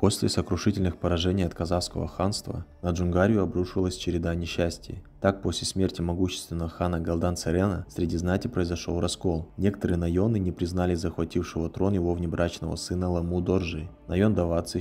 После сокрушительных поражений от казахского ханства на Джунгарию обрушилась череда несчастий. Так, после смерти могущественного хана Галдан Царена среди знати произошел раскол. Некоторые наёны не признали захватившего трон его внебрачного сына Ламу Доржи. Наён даваться.